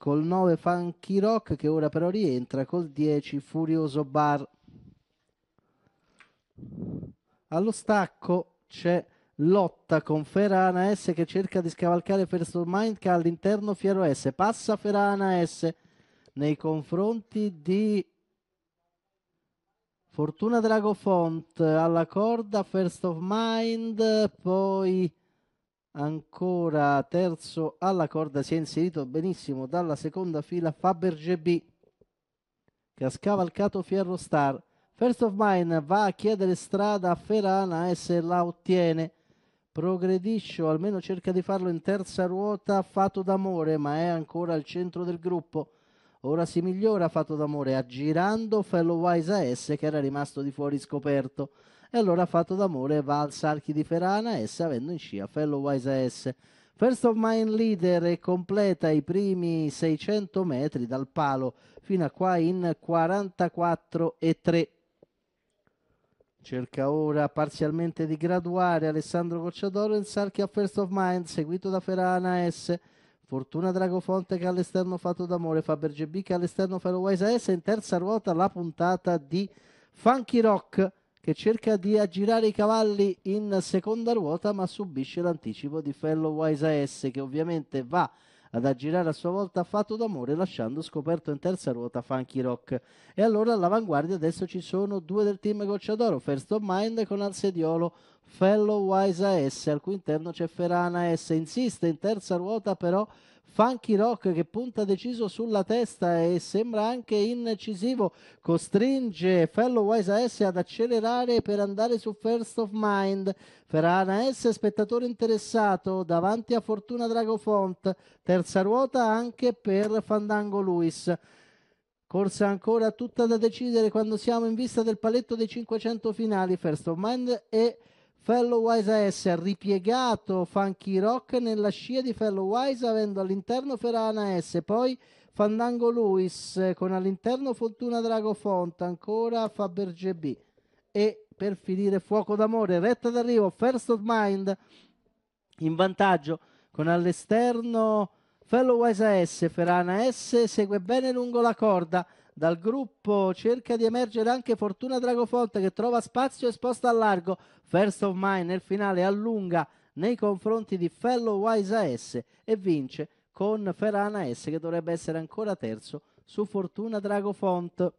col 9 Funky Rock che ora però rientra, col 10 Furioso Bar. Allo stacco c'è lotta con Ferana S che cerca di scavalcare First of Mind che all'interno Fiero S passa Ferana S nei confronti di Fortuna Dragofont alla corda First of Mind poi ancora terzo alla corda si è inserito benissimo dalla seconda fila Faberge B che ha scavalcato Fierro Star First of Mine va a chiedere strada a Ferana e se la ottiene progredisce o almeno cerca di farlo in terza ruota fatto d'amore ma è ancora al centro del gruppo Ora si migliora fatto d'amore aggirando Fellowwise AS che era rimasto di fuori scoperto. E allora fatto d'amore va al Salchi di Ferana S avendo in scia Fellowwise AS. First of Mind leader e completa i primi 600 metri dal palo fino a qua in 44 e 3. Cerca ora parzialmente di graduare Alessandro Cocciadoro in Salchi a First of Mind seguito da Ferana S Fortuna Dragofonte che all'esterno fatto d'amore, Faber GB che all'esterno fa Wise AS, in terza ruota la puntata di Funky Rock che cerca di aggirare i cavalli in seconda ruota ma subisce l'anticipo di Fellow Wise AS che ovviamente va ad aggirare a sua volta Fatto d'Amore lasciando scoperto in terza ruota Funky Rock. E allora all'avanguardia adesso ci sono due del team Gocciadoro, First of Mind con Alsediolo, Fellow Wise AS, al cui interno c'è Ferana S, insiste in terza ruota però funky rock che punta deciso sulla testa e sembra anche incisivo, costringe Fellow Wise S ad accelerare per andare su First of Mind. Ferrana S, spettatore interessato, davanti a Fortuna Dragofont, terza ruota anche per Fandango Luis. Corsa ancora tutta da decidere quando siamo in vista del paletto dei 500 finali, First of Mind e Fellow Wise S ha ripiegato Funky Rock nella scia di Fellow Wise avendo all'interno Ferana S, poi Fandango Luis eh, con all'interno Fortuna Drago Font, ancora Faberge B e per finire Fuoco d'Amore, retta d'arrivo, First of Mind in vantaggio con all'esterno Fellow Wise S, Ferana S segue bene lungo la corda dal gruppo cerca di emergere anche Fortuna Dragofonte che trova spazio esposto al largo. First of Mine nel finale allunga nei confronti di Fellow Wise AS e vince con Ferana S che dovrebbe essere ancora terzo su Fortuna Dragofonte.